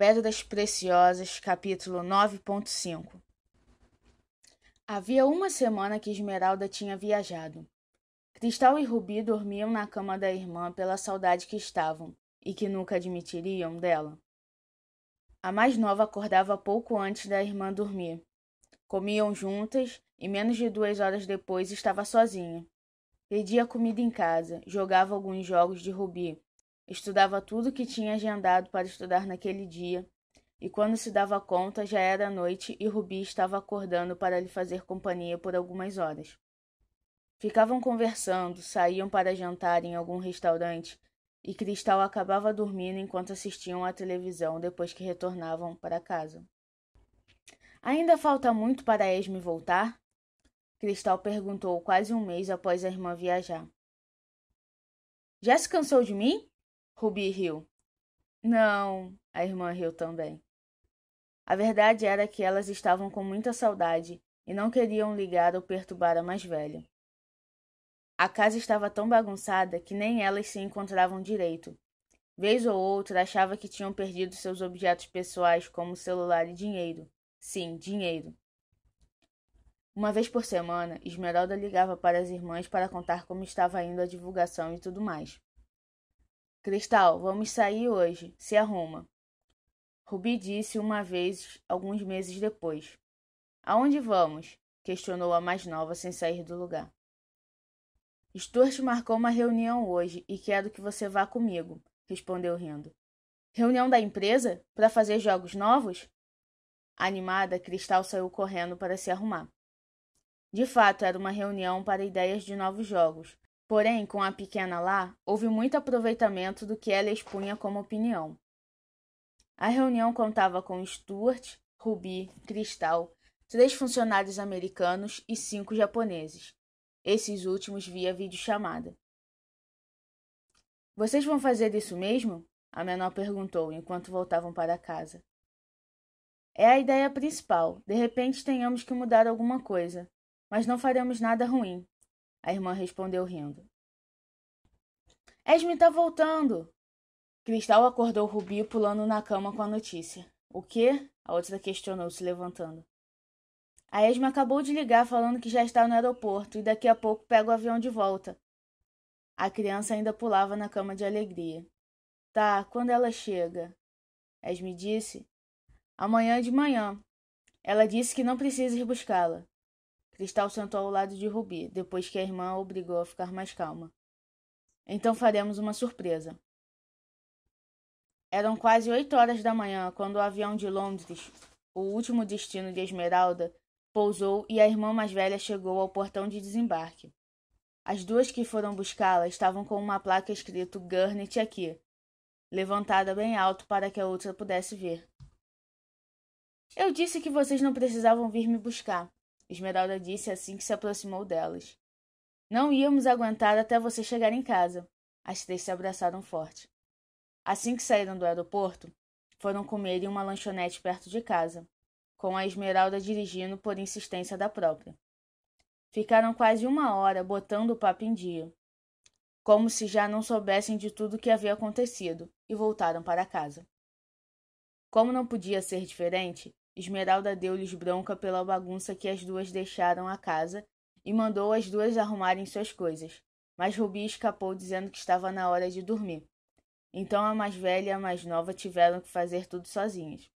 Pedras Preciosas, capítulo 9.5 Havia uma semana que Esmeralda tinha viajado. Cristal e Rubi dormiam na cama da irmã pela saudade que estavam e que nunca admitiriam dela. A mais nova acordava pouco antes da irmã dormir. Comiam juntas e menos de duas horas depois estava sozinha. Pedia comida em casa, jogava alguns jogos de Rubi Estudava tudo que tinha agendado para estudar naquele dia, e quando se dava conta já era noite e Rubi estava acordando para lhe fazer companhia por algumas horas. Ficavam conversando, saíam para jantar em algum restaurante e Cristal acabava dormindo enquanto assistiam à televisão depois que retornavam para casa. Ainda falta muito para Esme voltar? Cristal perguntou quase um mês após a irmã viajar. Já se cansou de mim? Ruby riu. Não, a irmã riu também. A verdade era que elas estavam com muita saudade e não queriam ligar ou perturbar a mais velha. A casa estava tão bagunçada que nem elas se encontravam direito. Vez ou outra achava que tinham perdido seus objetos pessoais, como celular e dinheiro. Sim, dinheiro. Uma vez por semana, Esmeralda ligava para as irmãs para contar como estava indo a divulgação e tudo mais. Cristal, vamos sair hoje. Se arruma. Rubi disse uma vez, alguns meses depois. Aonde vamos? questionou a mais nova sem sair do lugar. Stuart marcou uma reunião hoje e quero que você vá comigo, respondeu rindo. Reunião da empresa? Para fazer jogos novos? Animada, Cristal saiu correndo para se arrumar. De fato, era uma reunião para ideias de novos jogos, Porém, com a pequena lá, houve muito aproveitamento do que ela expunha como opinião. A reunião contava com Stuart, Ruby, Cristal, três funcionários americanos e cinco japoneses, esses últimos via videochamada. Vocês vão fazer isso mesmo? A menor perguntou enquanto voltavam para casa. É a ideia principal. De repente tenhamos que mudar alguma coisa, mas não faremos nada ruim, a irmã respondeu rindo. Esme tá voltando! Cristal acordou Rubi pulando na cama com a notícia. O quê? A outra questionou, se levantando. A Esme acabou de ligar falando que já está no aeroporto e daqui a pouco pega o avião de volta. A criança ainda pulava na cama de alegria. Tá, quando ela chega? Esme disse. Amanhã de manhã. Ela disse que não precisa ir buscá-la. Cristal sentou ao lado de Rubi, depois que a irmã a obrigou a ficar mais calma. Então faremos uma surpresa. Eram quase oito horas da manhã quando o avião de Londres, o último destino de Esmeralda, pousou e a irmã mais velha chegou ao portão de desembarque. As duas que foram buscá-la estavam com uma placa escrito Garnet aqui, levantada bem alto para que a outra pudesse ver. Eu disse que vocês não precisavam vir me buscar, Esmeralda disse assim que se aproximou delas. Não íamos aguentar até você chegar em casa. As três se abraçaram forte. Assim que saíram do aeroporto, foram comer em uma lanchonete perto de casa, com a Esmeralda dirigindo por insistência da própria. Ficaram quase uma hora botando o papo em dia, como se já não soubessem de tudo o que havia acontecido, e voltaram para casa. Como não podia ser diferente, Esmeralda deu-lhes bronca pela bagunça que as duas deixaram a casa e mandou as duas arrumarem suas coisas, mas Rubi escapou dizendo que estava na hora de dormir. Então a mais velha e a mais nova tiveram que fazer tudo sozinhas.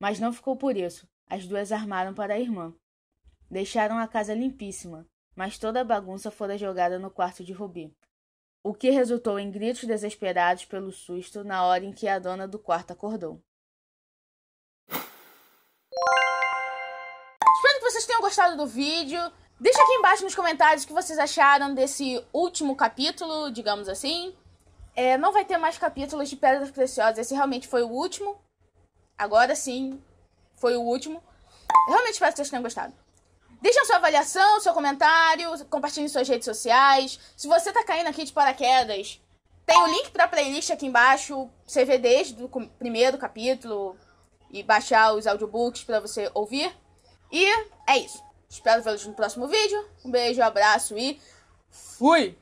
Mas não ficou por isso. As duas armaram para a irmã. Deixaram a casa limpíssima, mas toda a bagunça fora jogada no quarto de Rubi, o que resultou em gritos desesperados pelo susto na hora em que a dona do quarto acordou. gostado do vídeo. Deixa aqui embaixo nos comentários o que vocês acharam desse último capítulo, digamos assim. É, não vai ter mais capítulos de Pedras Preciosas. Esse realmente foi o último. Agora sim, foi o último. Eu realmente espero que vocês tenham gostado. Deixem sua avaliação, seu comentário, compartilhem suas redes sociais. Se você tá caindo aqui de paraquedas, tem o link pra playlist aqui embaixo, desde do primeiro capítulo e baixar os audiobooks para você ouvir. E é isso. Espero vê-los no próximo vídeo. Um beijo, um abraço e fui!